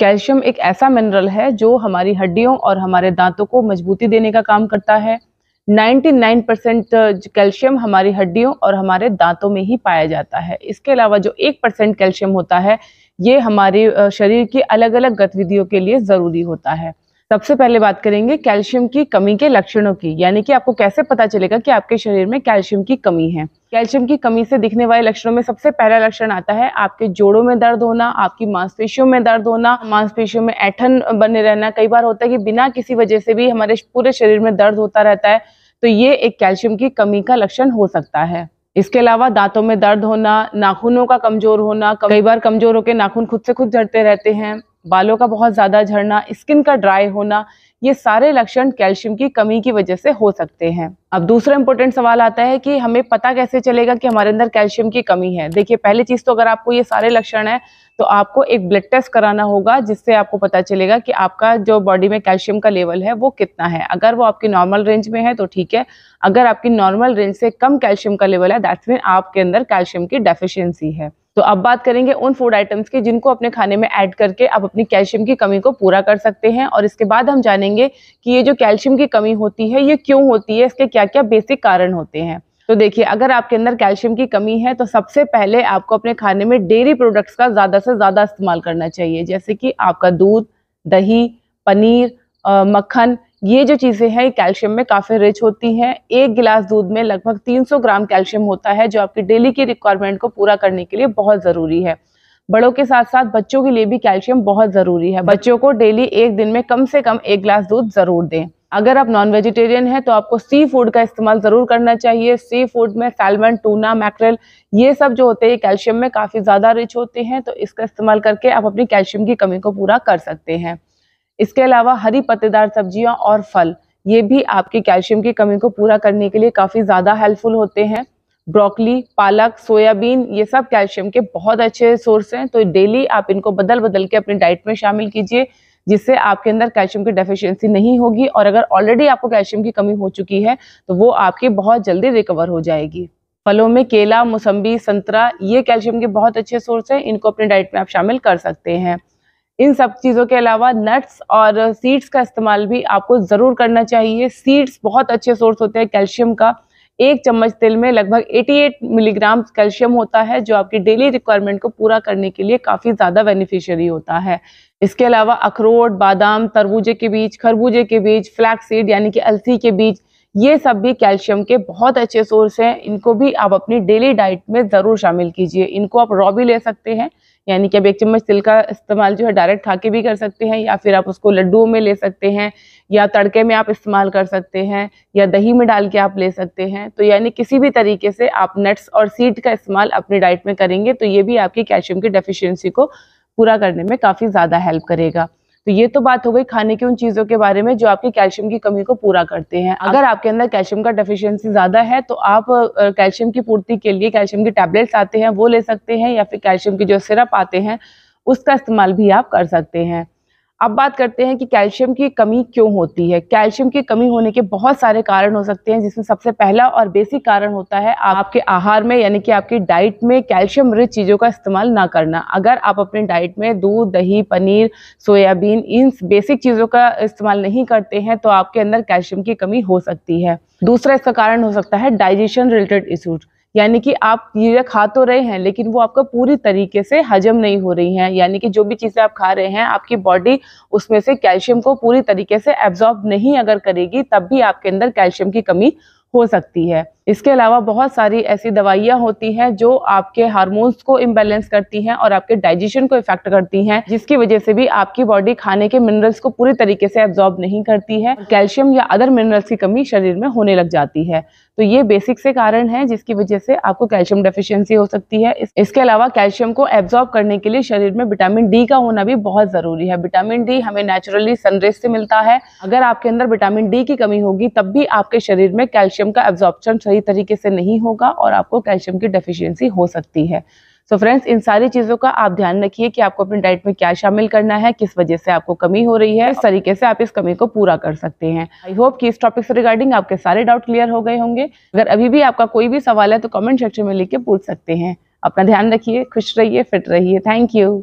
calcium एक ऐसा mineral है जो हमारी हड्डियों और हमारे दांतों को मजबूती देने का काम करता है 99 परसेंट कैल्शियम हमारी हड्डियों और हमारे दांतों में ही पाया जाता है इसके अलावा जो एक परसेंट कैल्शियम होता है ये हमारे शरीर की अलग अलग गतिविधियों के लिए ज़रूरी होता है सबसे पहले बात करेंगे कैल्शियम की कमी के लक्षणों की यानी कि आपको कैसे पता चलेगा कि आपके शरीर में कैल्शियम की कमी है कैल्शियम की कमी से दिखने वाले लक्षणों में सबसे पहला लक्षण आता है आपके जोड़ों में दर्द होना आपकी मांसपेशियों में दर्द होना मांसपेशियों में ऐठन बने रहना कई बार होता है कि बिना किसी वजह से भी हमारे पूरे शरीर में दर्द होता रहता है तो ये एक कैल्शियम की कमी का लक्षण हो सकता है इसके अलावा दांतों में दर्द होना नाखूनों का कमजोर होना कई बार कमजोर होकर नाखून खुद से खुद झड़ते रहते हैं बालों का बहुत ज़्यादा झड़ना स्किन का ड्राई होना ये सारे लक्षण कैल्शियम की कमी की वजह से हो सकते हैं अब दूसरा इंपॉर्टेंट सवाल आता है कि हमें पता कैसे चलेगा कि हमारे अंदर कैल्शियम की कमी है देखिए पहली चीज़ तो अगर आपको ये सारे लक्षण है तो आपको एक ब्लड टेस्ट कराना होगा जिससे आपको पता चलेगा कि आपका जो बॉडी में कैल्शियम का लेवल है वो कितना है अगर वो आपकी नॉर्मल रेंज में है तो ठीक है अगर आपकी नॉर्मल रेंज से कम कैल्शियम का लेवल है दैट्स मीन आपके अंदर कैल्शियम की डेफिशिएंसी है तो अब बात करेंगे उन फूड आइटम्स की जिनको अपने खाने में ऐड करके आप अपनी कैल्शियम की कमी को पूरा कर सकते हैं और इसके बाद हम जानेंगे कि ये जो कैल्शियम की कमी होती है ये क्यों होती है इसके क्या क्या बेसिक कारण होते हैं तो देखिए अगर आपके अंदर कैल्शियम की कमी है तो सबसे पहले आपको अपने खाने में डेयरी प्रोडक्ट्स का ज़्यादा से ज़्यादा इस्तेमाल करना चाहिए जैसे कि आपका दूध दही पनीर मक्खन ये जो चीज़ें हैं कैल्शियम में काफ़ी रिच होती हैं एक गिलास दूध में लगभग 300 ग्राम कैल्शियम होता है जो आपकी डेली की रिक्वायरमेंट को पूरा करने के लिए बहुत ज़रूरी है बड़ों के साथ साथ बच्चों के लिए भी कैल्शियम बहुत ज़रूरी है बच्चों को डेली एक दिन में कम से कम एक गिलास दूध ज़रूर दें अगर आप नॉन वेजिटेरियन हैं तो आपको सी फूड का इस्तेमाल ज़रूर करना चाहिए सी फूड में सैलमन टूना मैकरल ये सब जो होते हैं कैल्शियम में काफ़ी ज़्यादा रिच होते हैं तो इसका इस्तेमाल करके आप अपनी कैल्शियम की कमी को पूरा कर सकते हैं इसके अलावा हरी पत्तेदार सब्जियां और फल ये भी आपकी कैल्शियम की कमी को पूरा करने के लिए काफ़ी ज़्यादा हेल्पफुल होते हैं ब्रोकली पालक सोयाबीन ये सब कैल्शियम के बहुत अच्छे सोर्स हैं तो डेली आप इनको बदल बदल के अपनी डाइट में शामिल कीजिए जिससे आपके अंदर कैल्शियम की डेफिशिएंसी नहीं होगी और अगर ऑलरेडी आपको कैल्शियम की कमी हो चुकी है तो वो आपकी बहुत जल्दी रिकवर हो जाएगी फलों में केला मौसम्बी संतरा ये कैल्शियम के बहुत अच्छे सोर्स हैं इनको अपने डाइट में आप शामिल कर सकते हैं इन सब चीज़ों के अलावा नट्स और सीड्स का इस्तेमाल भी आपको ज़रूर करना चाहिए सीड्स बहुत अच्छे सोर्स होते हैं कैल्शियम का एक चम्मच तेल में लगभग 88 मिलीग्राम कैल्शियम होता है जो आपकी डेली रिक्वायरमेंट को पूरा करने के लिए काफ़ी ज़्यादा बेनिफिशियरी होता है इसके अलावा अखरोट बादाम तरबूजे के बीज खरबूजे के बीज फ्लैक्स सीड यानी कि अलसी के बीज ये सब भी कैल्शियम के बहुत अच्छे सोर्स हैं इनको भी आप अपनी डेली डाइट में ज़रूर शामिल कीजिए इनको आप रॉ भी ले सकते हैं यानी कि आप एक चम्मच तिल का इस्तेमाल जो है डायरेक्ट खा के भी कर सकते हैं या फिर आप उसको लड्डुओं में ले सकते हैं या तड़के में आप इस्तेमाल कर सकते हैं या दही में डाल के आप ले सकते हैं तो यानी किसी भी तरीके से आप नट्स और सीड का इस्तेमाल अपनी डाइट में करेंगे तो ये भी आपकी कैल्शियम की डेफिशिएंसी को पूरा करने में काफ़ी ज़्यादा हेल्प करेगा तो ये तो बात हो गई खाने की उन चीज़ों के बारे में जो आपकी कैल्शियम की कमी को पूरा करते हैं अगर आपके अंदर कैल्शियम का डेफिशिएंसी ज़्यादा है तो आप कैल्शियम की पूर्ति के लिए कैल्शियम के टैबलेट्स आते हैं वो ले सकते हैं या फिर कैल्शियम के जो सिरप आते हैं उसका इस्तेमाल भी आप कर सकते हैं अब बात करते हैं कि कैल्शियम की कमी क्यों होती है कैल्शियम की कमी होने के बहुत सारे कारण हो सकते हैं जिसमें सबसे पहला और बेसिक कारण होता है आपके आहार में यानी कि आपकी डाइट में कैल्शियम रिच चीज़ों का इस्तेमाल ना करना अगर आप अपने डाइट में दूध दही पनीर सोयाबीन इन बेसिक चीज़ों का इस्तेमाल नहीं करते हैं तो आपके अंदर कैल्शियम की कमी हो सकती है दूसरा इसका कारण हो सकता है डाइजेशन रिलेटेड इशूज यानी कि आप चीज़ें खा तो रहे हैं लेकिन वो आपका पूरी तरीके से हजम नहीं हो रही है यानी कि जो भी चीज़ें आप खा रहे हैं आपकी बॉडी उसमें से कैल्शियम को पूरी तरीके से एब्जॉर्ब नहीं अगर करेगी तब भी आपके अंदर कैल्शियम की कमी हो सकती है इसके अलावा बहुत सारी ऐसी दवाइयाँ होती हैं जो आपके हार्मोन्स को इम्बेलेंस करती हैं और आपके डाइजेशन को इफेक्ट करती हैं जिसकी वजह से भी आपकी बॉडी खाने के मिनरल्स को पूरी तरीके से एब्जॉर्ब नहीं करती है कैल्शियम या अदर मिनरल्स की कमी शरीर में होने लग जाती है तो ये बेसिक से कारण है जिसकी वजह से आपको कैल्शियम डेफिशियंसी हो सकती है इसके अलावा कैल्शियम को एब्जॉर्ब करने के लिए शरीर में विटामिन डी का होना भी बहुत ज़रूरी है विटामिन डी हमें नेचुरली सनरेज से मिलता है अगर आपके अंदर विटामिन डी की कमी होगी तब भी आपके शरीर में कैल्शियम कैल्शियम का एब्जॉर्प्शन सही तरीके से नहीं होगा और आपको कैल्शियम की डेफिशिएंसी हो सकती है सो so फ्रेंड्स इन सारी चीज़ों का आप ध्यान रखिए कि आपको अपनी डाइट में क्या शामिल करना है किस वजह से आपको कमी हो रही है इस तरीके से आप इस कमी को पूरा कर सकते हैं आई होप कि इस टॉपिक से रिगार्डिंग आपके सारे डाउट क्लियर हो गए होंगे अगर अभी भी आपका कोई भी सवाल है तो कमेंट सेक्शन में लिख के पूछ सकते हैं अपना ध्यान रखिए खुश रहिए फिट रहिए थैंक यू